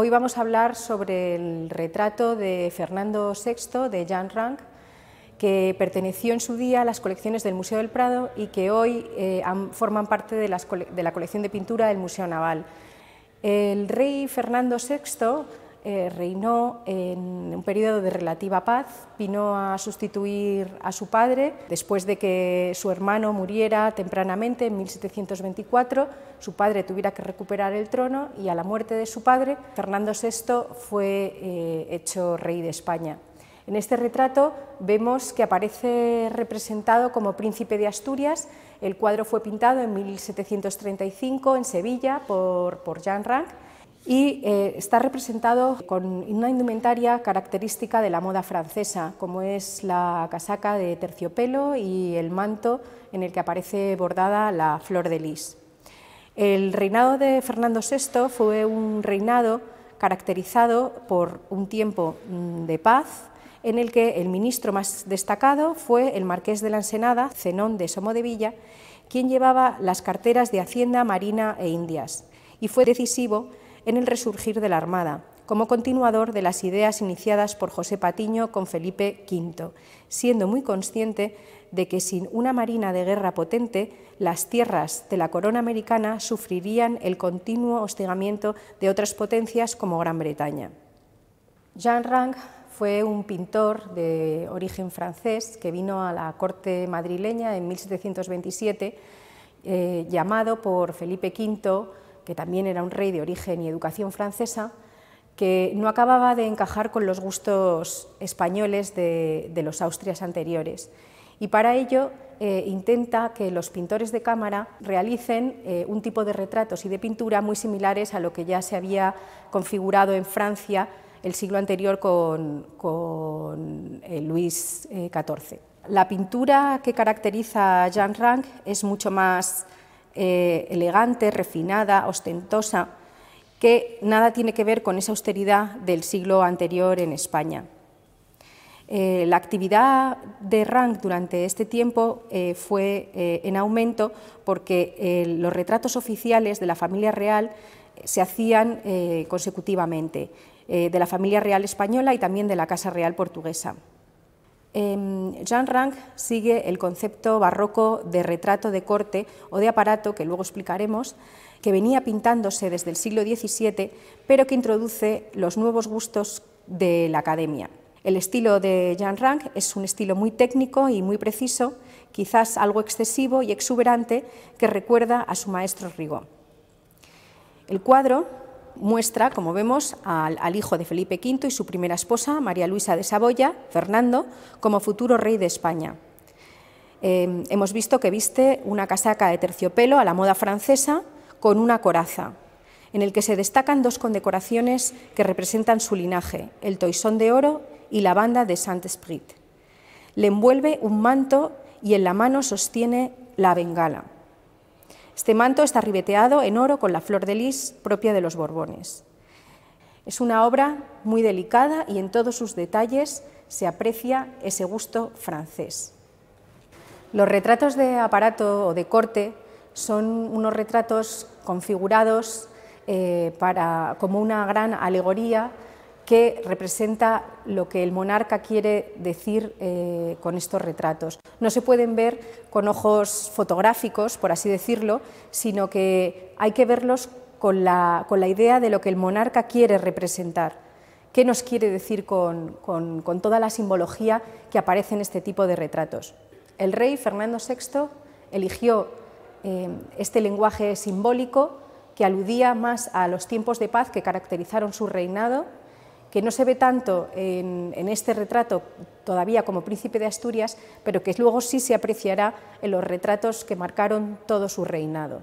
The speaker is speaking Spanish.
Hoy vamos a hablar sobre el retrato de Fernando VI de Jan Rank, que perteneció en su día a las colecciones del Museo del Prado y que hoy eh, forman parte de la colección de pintura del Museo Naval. El rey Fernando VI eh, reinó en un periodo de relativa paz, vino a sustituir a su padre después de que su hermano muriera tempranamente en 1724, su padre tuviera que recuperar el trono y a la muerte de su padre, Fernando VI fue eh, hecho rey de España. En este retrato vemos que aparece representado como príncipe de Asturias. El cuadro fue pintado en 1735 en Sevilla por, por Jan y eh, está representado con una indumentaria característica de la moda francesa, como es la casaca de terciopelo y el manto en el que aparece bordada la flor de lis. El reinado de Fernando VI fue un reinado caracterizado por un tiempo mm, de paz, en el que el ministro más destacado fue el marqués de la Ensenada, Zenón de Somodevilla, quien llevaba las carteras de Hacienda, Marina e Indias, y fue decisivo en el resurgir de la Armada, como continuador de las ideas iniciadas por José Patiño con Felipe V, siendo muy consciente de que sin una marina de guerra potente, las tierras de la corona americana sufrirían el continuo hostigamiento de otras potencias como Gran Bretaña. Jean Rang fue un pintor de origen francés que vino a la corte madrileña en 1727, eh, llamado por Felipe V que también era un rey de origen y educación francesa, que no acababa de encajar con los gustos españoles de, los Austrias anteriores. Y para ello eh, intenta que los pintores de cámara realicen eh, un tipo de retratos y de pintura muy similares a lo que ya se había configurado en Francia el siglo anterior con, eh, Luis XIV. La pintura que caracteriza a Jean Rank es mucho más eh, elegante, refinada, ostentosa, que nada tiene que ver con esa austeridad del siglo anterior en España. Eh, la actividad de Rank durante este tiempo eh, fue en aumento porque los retratos oficiales de la familia real se hacían consecutivamente, de la familia real española y también de la Casa Real portuguesa. Em, Jean Rank sigue el concepto barroco de retrato de corte o de aparato, que luego explicaremos, que venía pintándose desde el siglo XVII, pero que introduce los nuevos gustos de la academia. El estilo de Jean Rank es un estilo muy técnico y muy preciso, quizás algo excesivo y exuberante, que recuerda a su maestro Rigaud. El cuadro muestra, como vemos, al, hijo de Felipe V y su primera esposa, María Luisa de Saboya, Fernando, como futuro rey de España. Em, hemos visto que viste una casaca de terciopelo a la moda francesa con una coraza, en el que se destacan dos condecoraciones que representan su linaje, el toisón de oro y la banda de Saint-Esprit. Le envuelve un manto y en la mano sostiene la bengala. Este manto está ribeteado en oro con la flor de lis propia de los Borbones. Es una obra muy delicada y en todos sus detalles se aprecia ese gusto francés. Los retratos de aparato o de corte son unos retratos configurados eh, como una gran alegoría que representa lo que el monarca quiere decir eh, con estos retratos. No se pueden ver con ojos fotográficos, por así decirlo, sino que hay que verlos con la, idea de lo que el monarca quiere representar. ¿Qué nos quiere decir con, toda la simbología que aparece en este tipo de retratos? El rey Fernando VI eligió eh, este lenguaje simbólico que aludía más a los tiempos de paz que caracterizaron su reinado que no se ve tanto en, este retrato todavía como príncipe de Asturias, pero que luego sí se apreciará en los retratos que marcaron todo su reinado.